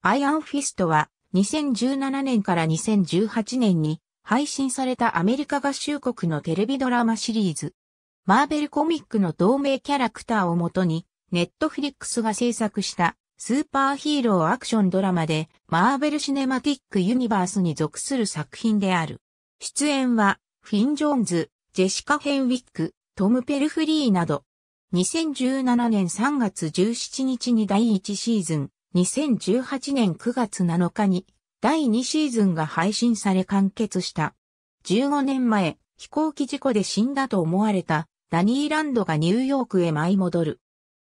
アイアンフィストは2017年から2018年に配信されたアメリカ合衆国のテレビドラマシリーズ。マーベルコミックの同名キャラクターをもとに、ネットフリックスが制作したスーパーヒーローアクションドラマで、マーベルシネマティックユニバースに属する作品である。出演は、フィン・ジョーンズ、ジェシカ・ヘンウィック、トム・ペルフリーなど、2017年3月17日に第1シーズン、2018年9月7日に第2シーズンが配信され完結した。15年前、飛行機事故で死んだと思われたダニーランドがニューヨークへ舞い戻る。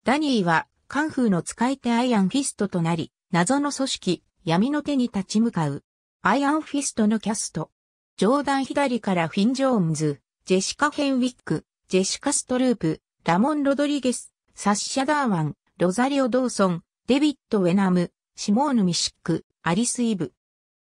ダニーはカンフーの使い手アイアンフィストとなり、謎の組織、闇の手に立ち向かう。アイアンフィストのキャスト。ジョーダン左からフィン・ジョーンズ、ジェシカ・ヘンウィック、ジェシカ・ストループ、ラモン・ロドリゲス、サッシャ・ダーワン、ロザリオ・ドーソン、デビット・ウェナム、シモーヌ・ミシック、アリス・イブ。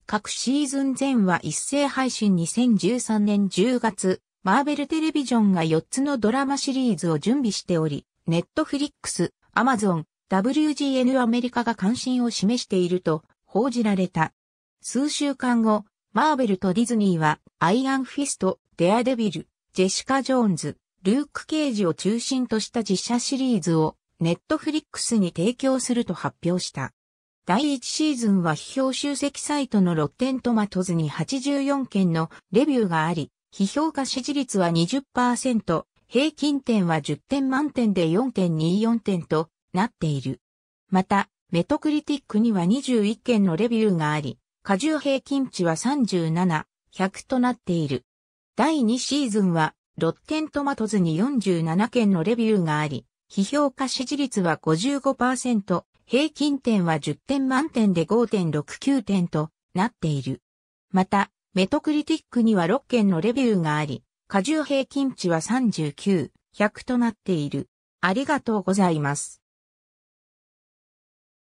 各シーズン前は一斉配信2013年10月、マーベルテレビジョンが4つのドラマシリーズを準備しており、ネットフリックス、アマゾン、WGN アメリカが関心を示していると報じられた。数週間後、マーベルとディズニーは、アイアンフィスト、デアデビル、ジェシカ・ジョーンズ、ルーク・ケージを中心とした実写シリーズをネットフリックスに提供すると発表した。第1シーズンは批評集積サイトのロッテントマトズに84件のレビューがあり、批評価支持率は20%、平均点は10点満点で4.24点となっている。また、メトクリティックには21件のレビューがあり、過重平均値は37、100となっている。第2シーズンは、ロッテントマトズに47件のレビューがあり、批評化支持率は55%、平均点は10点満点で5.69点となっている。また、メトクリティックには6件のレビューがあり、過重平均値は39、100となっている。ありがとうございます。